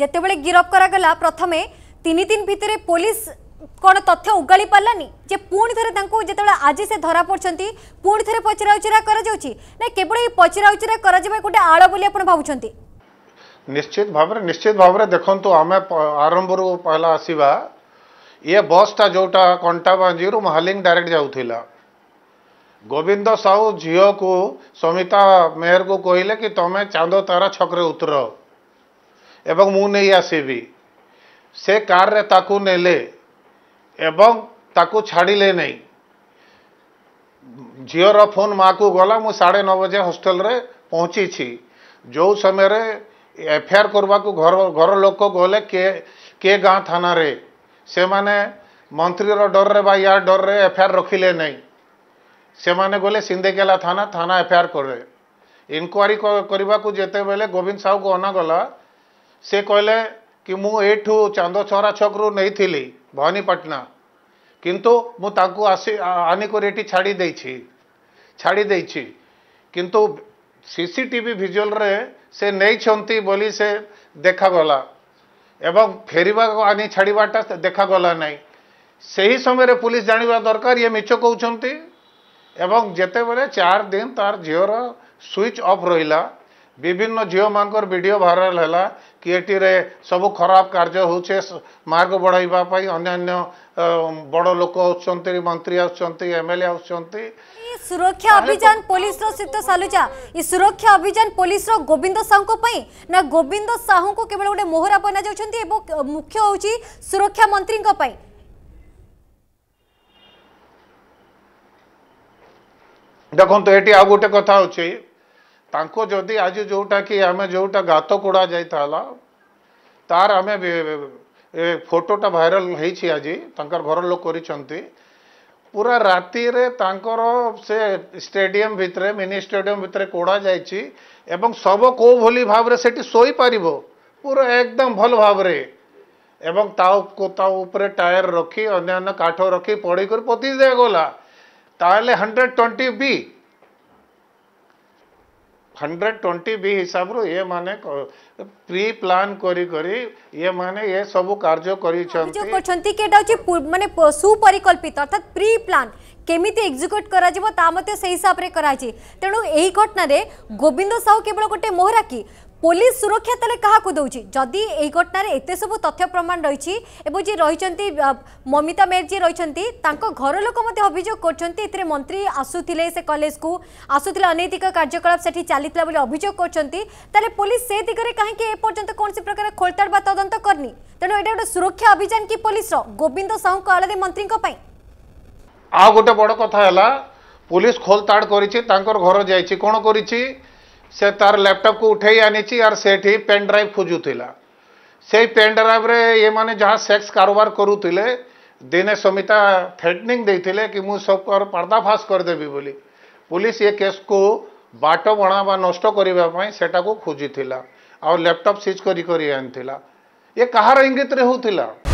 ଯେତେବେଳେ ଗିରଫ କରାଗଲା ପ୍ରଥମେ ତିନି ଦିନ ଭିତରେ ପୋଲିସ କ'ଣ ତଥ୍ୟ ଉଗାଳି ପାରିଲାନି ଯେ ପୁଣି ଥରେ ତାଙ୍କୁ ଯେତେବେଳେ ଆଜି ସେ ଧରା ପଡ଼ୁଛନ୍ତି ପୁଣି ଥରେ ପଚରାଉଚରା କରାଯାଉଛି ନା କେବଳ ଏଇ ପଚରାଉଚରା କରାଯିବା ଗୋଟେ ଆଳ ବୋଲି ଆପଣ ଭାବୁଛନ୍ତି ନିଶ୍ଚିତ ଭାବରେ ନିଶ୍ଚିତ ଭାବରେ ଦେଖନ୍ତୁ ଆମେ ଆରମ୍ଭରୁ ପହିଲା ଆସିବା ଇଏ ବସ୍ଟା ଯେଉଁଟା କଣ୍ଟାବାଞ୍ଜିରୁ ମହାଲିଂ ଡାଇରେକ୍ଟ ଯାଉଥିଲା ଗୋବିନ୍ଦ ସାହୁ ଝିଅକୁ ସମିତା ମେହରକୁ କହିଲେ କି ତମେ ଚାନ୍ଦ ତାରା ଛକରେ ଉତର एवं नहीं आसवि से कारे ने छाड़े नहीं झीर फोन माँ को गला मुझे साढ़े नौ बजे हस्टेल पहुँची जो समय रे एफआईआर करवा को घर घर लोक गले के के गाँ थाना रे से माने मंत्री डर रे या डर रे एफआईआर रखिले नहीं से माने गले सिंदेकेला थाना थाना एफआईआर करे इनक्वारी करने को जिते बेले गोविंद साहू को अनागला ସେ କହିଲେ କି ମୁଁ ଏଇଠୁ ଚାନ୍ଦ ଚାନ୍ଦଛରା ଛକରୁ ନେଇଥିଲି ଭବାନୀପାଟଣା କିନ୍ତୁ ମୁଁ ତାଙ୍କୁ ଆସି ଆନିକରି ଏଠି ଛାଡ଼ି ଦେଇଛି ଛାଡ଼ି ଦେଇଛି କିନ୍ତୁ ସି ସି ଟି ଭି ଭିଜୁଆଲ୍ରେ ସେ ନେଇଛନ୍ତି ବୋଲି ସେ ଦେଖାଗଲା ଏବଂ ଫେରିବାକୁ ଆଣି ଛାଡ଼ିବାଟା ଦେଖାଗଲା ନାହିଁ ସେହି ସମୟରେ ପୋଲିସ ଜାଣିବା ଦରକାର ଇଏ ମିଛ କହୁଛନ୍ତି ଏବଂ ଯେତେବେଳେ ଚାରି ଦିନ ତାର ଝିଅର ସୁଇଚ୍ ଅଫ୍ ରହିଲା ବିଭିନ୍ନ ଝିଅମାନଙ୍କର ଭିଡ଼ିଓ ଭାଇରାଲ୍ ହେଲା किएटी सब खराब कार्य हो मार्ग बढ़ावाई अन्न्य बड़ लोक आ मंत्री आमएलए आ सुरक्षा अभियान पुलिस सालुजा सुरक्षा अभियान पुलिस गोविंद साहू ना गोविंद साहू को केवल गोटे मोहरा बना जाए मुख्य हूँ सुरक्षा मंत्री देखो ये आ गए कथ अच्छी ତାଙ୍କୁ ଯଦି ଆଜି ଯେଉଁଟାକି ଆମେ ଯେଉଁଟା ଗାତ କୋଡ଼ା ଯାଇଥିଲା ତାର ଆମେ ଫଟୋଟା ଭାଇରାଲ୍ ହେଇଛି ଆଜି ତାଙ୍କର ଘର ଲୋକ କରିଛନ୍ତି ପୁରା ରାତିରେ ତାଙ୍କର ସେ ଷ୍ଟାଡ଼ିୟମ୍ ଭିତରେ ମିନି ଷ୍ଟାଡ଼ିୟମ୍ ଭିତରେ କୋଡ଼ା ଯାଇଛି ଏବଂ ଶବ କେଉଁ ଭଳି ଭାବରେ ସେଠି ଶୋଇପାରିବ ପୁରା ଏକଦମ ଭଲ ଭାବରେ ଏବଂ ତା ତା ଉପରେ ଟାୟାର ରଖି ଅନ୍ୟାନ୍ୟ କାଠ ରଖି ପଡ଼ିକରି ପୋତି ଦିଆଗଲା ତାହେଲେ hundred twenty B hundred twenty B ହିସାବରୁ ଏମାନେ ପ୍ରି ପ୍ଲାନ୍ କରି କରି ଏମାନେ ଏ ସବୁ କାର୍ଯ୍ୟ କରିଛନ୍ତି କରିଛନ୍ତି କି ଏଇଟା ହେଉଛି ମାନେ ସୁପରିକଳ୍ପିତ ଅର୍ଥାତ୍ ପ୍ରି ପ୍ଲାନ୍ କେମିତି ଏକ୍ଜିକ୍ୟୁଟ୍ କରାଯିବ ତା ମଧ୍ୟ ସେହି ହିସାବରେ କରାଯାଇଛି ତେଣୁ ଏହି ଘଟଣାରେ ଗୋବିନ୍ଦ ସାହୁ କେବଳ ଗୋଟିଏ ମୋହରାକି পুলিশ সুরক্ষা তাহলে কাহু দৌছি যদি এই ঘটনার এত সব তথ্য প্রমাণ রয়েছে এবং যে রয়েছেন মমিতা মেয়ের যে রয়েছেন তাঁর ঘর লোক মধ্যে অভিযোগ করছেন এতে মন্ত্রী আসুলে সে কলেজকু আসুলে অনৈতিক কার্যকলাপ সেটি চালি বলে অভিযোগ করছেন তাহলে পুলিশ সে দিগরে কাহি এপর্যন্ত কৌশি প্রকার খোলতাড় বা তদন্ত করনি তেমন এটা গোটে সুরক্ষা অভিযান কি পুলিশর গোবিন্দ সাহু আলাদা মন্ত্রী আউ গোটে বড় কথা হল পুলিশ খোলতাড় করেছে তাঁর ঘর যাইছি কোণ করেছি से तार लैपटॉप को उठे आनी से पेन ड्राइव खोजुला से पेन ड्राइव रे ये माने जहाँ सेक्स कारोबार करूँ दिने समिता थ्रेटनिंग देते कि मुझे सब पर्दाफाश करदेवि बोली पुलिस ये केस को बाट बणा बा नष्ट से खोजी और लैपटप सीज कर ये कहार इंगित होता